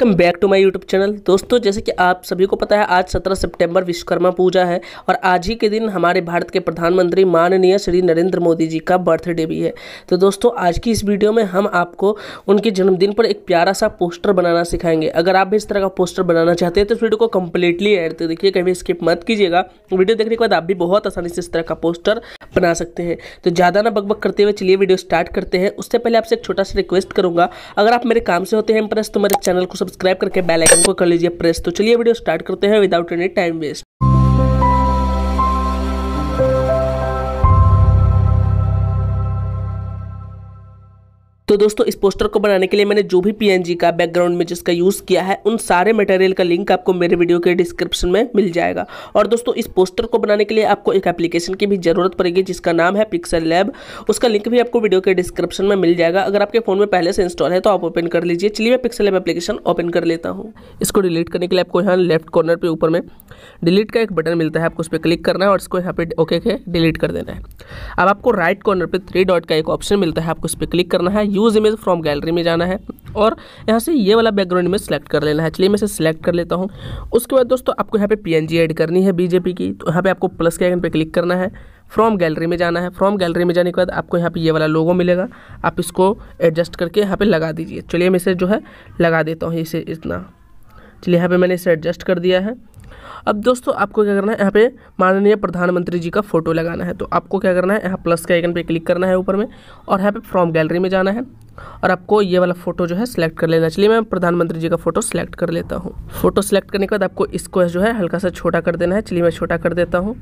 welcome back to my YouTube channel दोस्तों जैसे कि आप सभी को पता है आज 17 सितंबर विश्वकर्मा पूजा है और आज ही के दिन हमारे भारत के प्रधानमंत्री माननीय श्री नरेंद्र मोदी जी का बर्थडे भी है तो दोस्तों आज की इस वीडियो में हम आपको उनके जन्मदिन पर एक प्यारा सा पोस्टर बनाना सिखाएंगे अगर आप भी इस तरह का पोस्टर बनाना चाहते हैं तो इस वीडियो को कंप्लीटली एड तो देखिए कभी स्किप मत कीजिएगा वीडियो देखने के बाद आप भी बहुत आसानी से इस तरह का पोस्टर बना सकते हैं तो ज़्यादा ना बकबक करते हुए चलिए वीडियो स्टार्ट करते हैं उससे पहले आपसे एक छोटा सा रिक्वेस्ट करूँगा अगर आप मेरे काम से होते हैं इंप्रेस तो मेरे चैनल को सब्सक्राइब करके बेल आइकन को कर लीजिए प्रेस तो चलिए वीडियो स्टार्ट करते हैं विदाउट एनी टाइम वेस्ट तो दोस्तों इस पोस्टर को बनाने के लिए मैंने जो भी पी का बैकग्राउंड में जिसका यूज़ किया है उन सारे मटेरियल का लिंक आपको मेरे वीडियो के डिस्क्रिप्शन में मिल जाएगा और दोस्तों इस पोस्टर को बनाने के लिए आपको एक एप्लीकेशन की भी ज़रूरत पड़ेगी जिसका नाम है पिक्सल लैब उसका लिंक भी आपको वीडियो के डिस्क्रिप्शन में मिल जाएगा अगर आपके फ़ोन में पहले से इंस्टॉल है तो आप ओपन कर लीजिए चलिए मैं पिक्सल लैब एप्लीकेशन ओपन कर लेता हूँ इसको डिलीट करने के लिए आपको यहाँ लेफ्ट कॉर्नर पर ऊपर में डिलीट का एक बटन मिलता है आपको उस पर क्लिक करना है और इसको यहाँ पे ओके के डिलीट कर देना है अब आपको राइट कॉर्नर पर थ्री डॉट का एक ऑप्शन मिलता है आपको उस पर क्लिक करना है यूज़ इमेज फ्रॉम गैलरी में जाना है और यहाँ से ये वाला बैकग्राउंड इमेज सेलेक्ट कर लेना है चलिए मैं इसे सेलेक्ट कर लेता हूँ उसके बाद दोस्तों आपको यहाँ पे जी ऐड करनी है बीजेपी की तो यहाँ पे आपको प्लस के आइकन पे क्लिक करना है फ्रॉम गैलरी में जाना है फ्रॉम गैलरी में जाने के बाद आपको यहाँ पे ये वाला लोगो मिलेगा आप इसको एडजस्ट करके यहाँ पे लगा दीजिए चलिए मैं इसे जो है लगा देता हूँ इसे इतना चलिए यहाँ पे मैंने इसे एडजस्ट कर दिया है अब दोस्तों आपको क्या करना है यहाँ पे माननीय प्रधानमंत्री जी का फोटो लगाना है तो आपको क्या करना है यहाँ प्लस के आइकन पे क्लिक करना है ऊपर में और यहाँ पे फ्रॉम गैलरी में जाना है और आपको ये वाला फोटो जो है सिलेक्ट कर लेना चलिए मैं प्रधानमंत्री जी का फोटो सिलेक्ट कर लेता हूँ फोटो सिलेक्ट करने के बाद आपको इसको जो है हल्का सा छोटा कर देना है चलिए मैं छोटा कर देता हूँ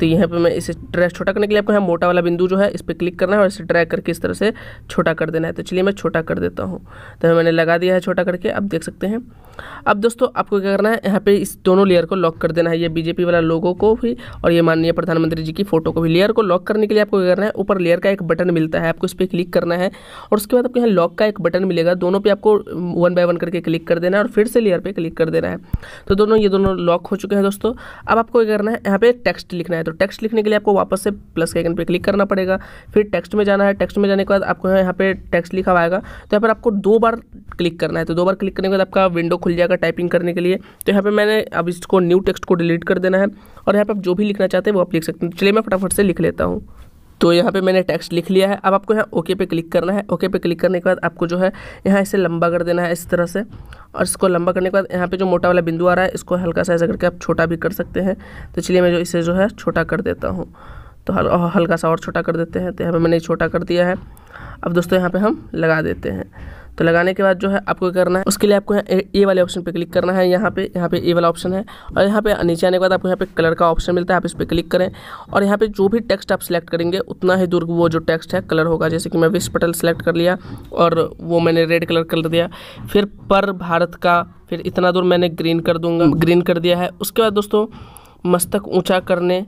तो यहाँ पे मैं इसे ड्रेस छोटा करने के लिए आपको यहाँ मोटा वाला बिंदु जो है इस पर क्लिक करना है और इसे ड्रैग करके इस तरह से छोटा कर देना है तो चलिए मैं छोटा कर देता हूँ तो मैंने लगा दिया है छोटा करके आप देख सकते हैं अब दोस्तों आपको क्या करना है यहाँ पे इस दोनों लेयर को लॉक कर देना है ये बीजेपी वाला लोगों को भी और ये माननीय प्रधानमंत्री जी की फोटो को भी लेयर को लॉक करने के लिए आपको क्या करना है ऊपर लेयर का एक बटन मिलता है आपको इस पर क्लिक करना है और उसके बाद आपको यहाँ लॉक का एक बटन मिलेगा दोनों पर आपको वन बाय वन करके क्लिक कर देना है और फिर से लेयर पर क्लिक कर देना है तो दोनों ये दोनों लॉक हो चुके हैं दोस्तों अब आपको क्या करना है यहाँ पे टेक्स्ट लिखना है तो टेक्स्ट लिखने के लिए आपको वापस से प्लस के आइकन पर क्लिक करना पड़ेगा फिर टेक्स्ट में जाना है टेक्स्ट में जाने के बाद आपको यहाँ पे टेक्स्ट लिखा आएगा तो यहाँ पर आपको दो बार क्लिक करना है तो दो बार क्लिक करने के बाद आपका विंडो खुल जाएगा टाइपिंग करने के लिए तो यहाँ पर मैंने अब इसको न्यू टेक्स्ट को डिलीट कर देना है और यहाँ पर आप जो भी लिखना चाहते हैं वो आप लिख सकते हैं चलिए मैं फटाफट से लिख लेता हूँ तो यहाँ पे मैंने टेक्स्ट लिख लिया है अब आपको यहाँ ओके पे क्लिक करना है ओके पे क्लिक करने के बाद आपको जो है यहाँ इसे लंबा कर देना है इस तरह से और इसको लंबा करने के बाद यहाँ पे जो मोटा वाला बिंदु आ रहा है इसको हल्का सा ऐसा करके आप छोटा भी कर सकते हैं तो चलिए मैं जो इसे जो है छोटा कर देता हूँ तो हल, हल्का सा और छोटा कर देते हैं तो यहाँ पर मैंने छोटा कर दिया है अब दोस्तों यहाँ पर हम लगा देते हैं तो लगाने के बाद जो है आपको करना है उसके लिए आपको ए वाले ऑप्शन पे क्लिक करना है यहाँ पे यहाँ पे ए वाला ऑप्शन है और यहाँ पे नीचे आने के बाद आपको यहाँ पे कलर का ऑप्शन मिलता है आप इस पर क्लिक करें और यहाँ पे जो भी टेक्स्ट आप सिलेक्ट करेंगे उतना ही दूर वो जो टेक्स्ट है कलर होगा जैसे कि मैं विश पटल सेलेक्ट कर लिया और वो मैंने रेड कलर कर दिया फिर पर भारत का फिर इतना दूर मैंने ग्रीन कर दूंगा ग्रीन कर दिया है उसके बाद दोस्तों मस्तक ऊँचा करने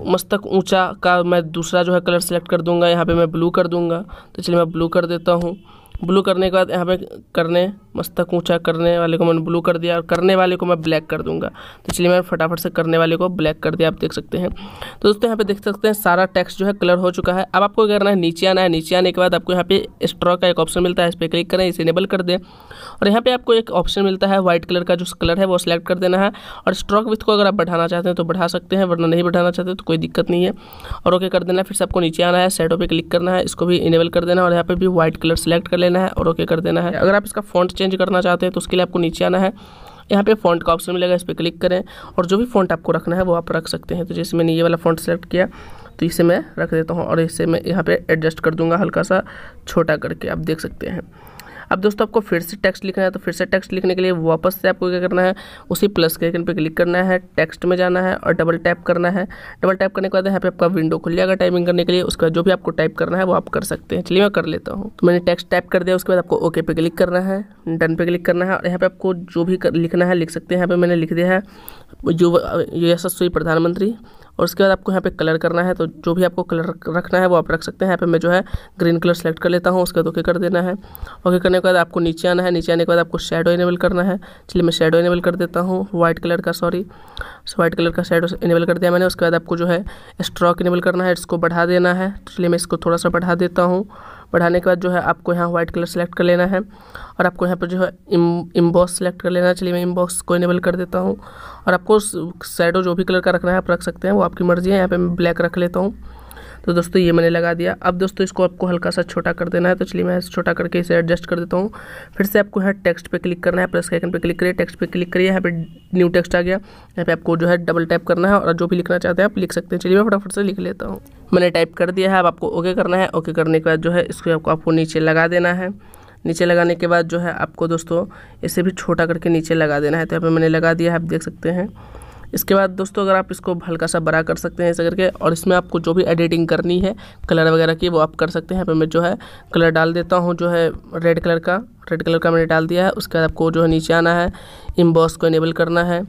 मस्तक ऊंचा का मैं दूसरा जो है कलर सेलेक्ट कर दूंगा यहाँ पे मैं ब्लू कर दूंगा तो चलिए मैं ब्लू कर देता हूँ ब्लू करने के बाद यहाँ पे करने मस्तक ऊँचा करने वाले को मैंने ब्लू कर दिया और करने वाले को मैं ब्लैक कर दूंगा तो इसलिए मैंने फटाफट से करने वाले को ब्लैक कर दिया आप देख सकते हैं तो दोस्तों यहाँ पे देख सकते हैं सारा टेक्स्ट जो है कलर हो चुका है अब आपको करना है नीचे आना है नीचे आने के बाद आपको यहाँ पे स्ट्रॉ का एक ऑप्शन मिलता है इस पर क्लिक करें इसे इनेबल कर दें और यहाँ पर आपको एक ऑप्शन मिलता है व्हाइट कलर का जो कलर है वो सिलेक्ट कर देना है और स्ट्रॉक विथ को अगर आप बढ़ाना चाहते हैं तो बढ़ा सकते हैं वरना नहीं बढ़ाना चाहते तो कोई दिक्कत नहीं है और ओके कर देना है फिर से आपको नीचे आना है शेडो पर क्लिक करना है इसको भी इनेबल कर देना है और यहाँ पर भी व्हाइट कलर सेलेक्ट कर लेना है और ओके कर देना है अगर आप इसका फॉन्ट चेंज करना चाहते हैं तो उसके लिए आपको नीचे आना है यहाँ पे फ़ॉन्ट का ऑप्शन मिलेगा इस पर क्लिक करें और जो भी फ़ॉन्ट आपको रखना है वो आप रख सकते हैं तो जैसे मैंने ये वाला फ़ॉन्ट सेलेक्ट किया तो इसे मैं रख देता हूँ और इसे मैं यहाँ पे एडजस्ट कर दूँगा हल्का सा छोटा करके आप देख सकते हैं अब दोस्तों आपको फिर से टेक्स्ट लिखना है तो फिर से टेक्स्ट लिखने के लिए वापस से आपको क्या करना है उसी प्लस के आइकन पर क्लिक करना है टेक्स्ट में जाना है और डबल टैप करना है डबल टैप करने के बाद यहाँ पे आपका विंडो खुल जाएगा टाइपिंग करने के लिए उसके बाद जो भी आपको टाइप करना है वो आप कर सकते हैं चलिए मैं कर लेता हूँ तो मैंने टेक्स्ट टाइप कर दिया उसके बाद आपको ओके पे क्लिक करना है डन पे क्लिक करना है और यहाँ पे आपको जो भी लिखना है लिख सकते हैं यहाँ पे मैंने लिख दिया है युवा यशस्वी प्रधानमंत्री और उसके बाद आपको यहाँ पे कलर करना है तो जो भी आपको कलर रखना है वो आप रख सकते हैं यहाँ पे मैं जो है ग्रीन कलर सेलेक्ट कर लेता हूँ उसके बाद ओके कर देना है ओके करने के बाद आपको नीचे आना है नीचे आने के बाद आपको शेडो इनेबल करना है चलिए मैं शेडो इनेबल कर देता हूँ व्हाइट कलर का सॉरी व्हाइट कलर का शेडो इनेबल कर दिया मैंने उसके बाद आपको जो है स्ट्रॉक इनेबल करना है इसको बढ़ा देना है चलिए मैं इसको थोड़ा सा बढ़ा देता हूँ बढ़ाने के बाद जो है आपको यहाँ व्हाइट कलर सेलेक्ट कर लेना है और आपको यहाँ पर जो है इम्बॉस सेलेक्ट कर लेना है चलिए मैं इम्बॉक्स को इनेबल कर देता हूँ और आपको सैडो जो भी कलर का रखना है आप रख सकते हैं वो आपकी मर्ज़ी है यहाँ पर मैं ब्लैक रख लेता हूँ तो दोस्तों ये मैंने लगा दिया अब दोस्तों इसको आपको हल्का सा छोटा कर देना है तो चलिए मैं छोटा करके इसे एडजस्ट कर देता हूँ फिर से आपको यहाँ टेक्स्ट पर क्लिक करना है प्लस के आइकन पर क्लिक करिए टेक्स्ट पर क्लिक करिए यहाँ पर न्यू टेक्स्ट आ गया यहाँ पर आपको जो है डबल टाइप करना है और जो भी लिखना चाहते हैं आप लिख सकते हैं चलिए मैं फटाफट से लिख लेता हूँ मैंने टाइप कर दिया है अब आपको ओके करना है ओके करने के बाद जो है इसको आपको आपको नीचे लगा देना है नीचे लगाने के बाद जो है आपको दोस्तों इसे भी छोटा करके नीचे लगा देना है तो यहाँ पर मैंने लगा दिया है आप देख सकते हैं इसके बाद दोस्तों अगर आप इसको हल्का सा बड़ा कर सकते हैं ऐसे करके और इसमें आपको जो भी एडिटिंग करनी है कलर वगैरह की वो आप कर सकते हैं यहाँ पर मैं जो है कलर डाल देता हूँ जो है रेड कलर का रेड कलर का मैंने डाल दिया है उसके बाद आपको जो है नीचे आना है इम्बॉस को इनेबल करना है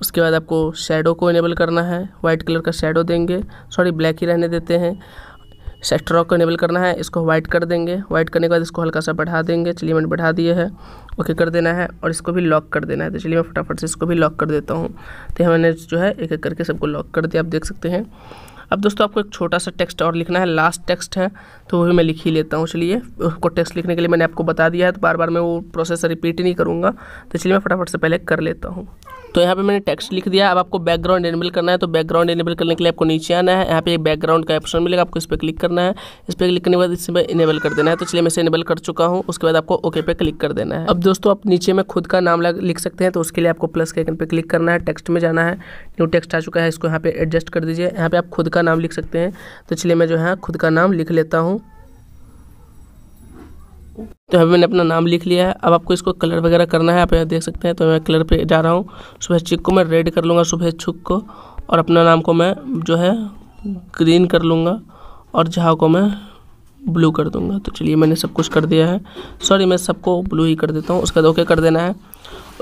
उसके बाद आपको शेडो को इनेबल करना है वाइट कलर का शेडो देंगे सॉरी ब्लैक ही रहने देते हैं सेक्टर रॉक को इनेबल करना है इसको वाइट कर देंगे वाइट करने के बाद इसको हल्का सा बढ़ा देंगे चलिए मैंने बढ़ा दिए है ओके कर देना है और इसको भी लॉक कर देना है तो चलिए मैं फटाफट से इसको भी लॉक कर देता हूँ तो मैंने जो है एक एक करके सबको लॉक कर दिया आप देख सकते हैं अब दोस्तों आपको एक छोटा सा टेक्स्ट और लिखना है लास्ट टेक्स्ट है तो वो भी मैं लिख ही लेता हूँ चलिए उसको टेक्स्ट लिखने के लिए मैंने आपको बता दिया है तो बार बार मैं वो प्रोसेस रिपीट नहीं करूँगा तो चलिए मैं फटाफट से पहले कर लेता हूँ तो यहाँ पे मैंने टेक्स्ट लिख दिया अब आपको बैकग्राउंड एनेबल करना है तो बैकग्राउंड एनेबल करने के लिए आपको नीचे आना है यहाँ पे एक बैकग्राउंड का ऑप्शन मिलेगा आपको इस पर क्लिक करना है इस पर क्लिक करने के बाद इसमें इनेबल कर देना है तो चलिए मैं इसे इनेबल कर चुका हूँ उसके बाद आपको ओके पे क्लिक कर देना है अब दोस्तों आप नीचे में खुद का नाम लिख सकते हैं तो उसके लिए आपको प्लस के आइकन पर क्लिक करना है टेक्स्ट में जाना है न्यू टेक्स्ट आ चुका है इसको यहाँ पे एडजस्ट कर दीजिए यहाँ पे आप खुद का नाम लिख सकते हैं तो चलिए मैं जो है खुद का नाम लिख लेता हूँ तो अभी मैंने अपना नाम लिख लिया है अब आपको इसको कलर वगैरह करना है आप यहाँ देख सकते हैं तो मैं कलर पे जा रहा हूँ सुबह चिक को मैं रेड कर लूँगा सुबह छुक को और अपना नाम को मैं जो है ग्रीन कर लूँगा और जहाँ को मैं ब्लू कर दूंगा तो चलिए मैंने सब कुछ कर दिया है सॉरी मैं सबको ब्लू ही कर देता हूँ उसके बाद ओके कर देना है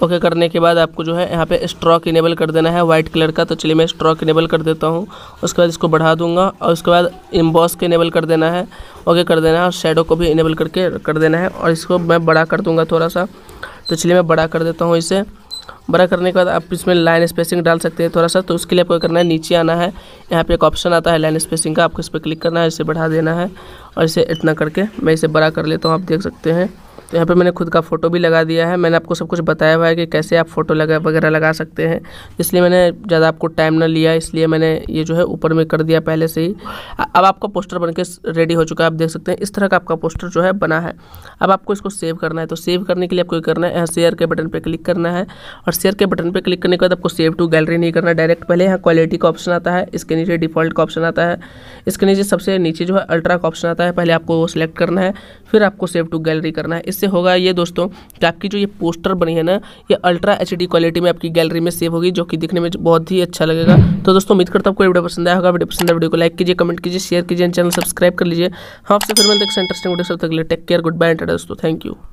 ओके करने के बाद आपको जो है यहाँ पे स्ट्रॉक इनेबल कर देना है वाइट कलर का तो चलिए मैं स्ट्रॉक इनेबल कर देता हूँ उसके बाद इसको बढ़ा दूंगा और उसके बाद इम्बॉस को इनेबल कर देना है ओके कर देना है और शेडो को भी इनेबल करके कर देना है और इसको मैं बड़ा कर दूँगा थोड़ा सा तो चलिए मैं बड़ा कर देता हूँ इसे बड़ा करने के बाद आप इसमें लाइन स्पेसिंग डाल सकते हैं थोड़ा सा तो उसके लिए आपको करना है नीचे आना है यहाँ पे एक ऑप्शन आता है लाइन स्पेसिंग का आपको इस पर क्लिक करना है इसे बढ़ा देना है और इसे इतना करके मैं इसे बड़ा कर लेता हूँ आप देख सकते हैं तो यहाँ पे मैंने खुद का फ़ोटो भी लगा दिया है मैंने आपको सब कुछ बताया हुआ है कि कैसे आप फ़ोटो लगा वगैरह लगा सकते हैं इसलिए मैंने ज़्यादा आपको टाइम ना लिया इसलिए मैंने ये जो है ऊपर में कर दिया पहले से ही अब आपका पोस्टर बन रेडी हो चुका है आप देख सकते हैं इस तरह का आपका पोस्टर जो है बना है अब आपको इसको सेव करना है तो सेव करने के लिए आपको करना है यहाँ शेयर के बटन पर क्लिक करना है और शेयर के बटन पर क्लिक करने के बाद आपको सेव टू गैलरी नहीं करना डायरेक्ट पहले यहाँ क्वालिटी का ऑप्शन आता है इसके नीचे डिफॉल्ट का ऑप्शन आता है इसके नीचे सबसे नीचे जो है अल्ट्रा का ऑप्शन आता है पहले आपको वो सिलेक्ट करना है फिर आपको सेव टू गैलरी करना है इस इससे होगा ये दोस्तों कि आपकी जो ये पोस्टर बनी है ना ये अल्ट्रा एच क्वालिटी में आपकी गैलरी में सेव होगी जो कि दिखने में बहुत ही अच्छा लगेगा तो दोस्तों उम्मीद करता हूँ आपको वीडियो पसंद आया होगा वीडियो पसंद है वीडियो को लाइक कीजिए कमेंट कीजिए शेयर कीजिए चैनल सब्सक्राइब कर लीजिए हाँ आपसे फिर मिलते हैं इंटरेस्टिंग वीडियो सब तक लिए टेक केयर गुड बाय दोस्तों थैंक यू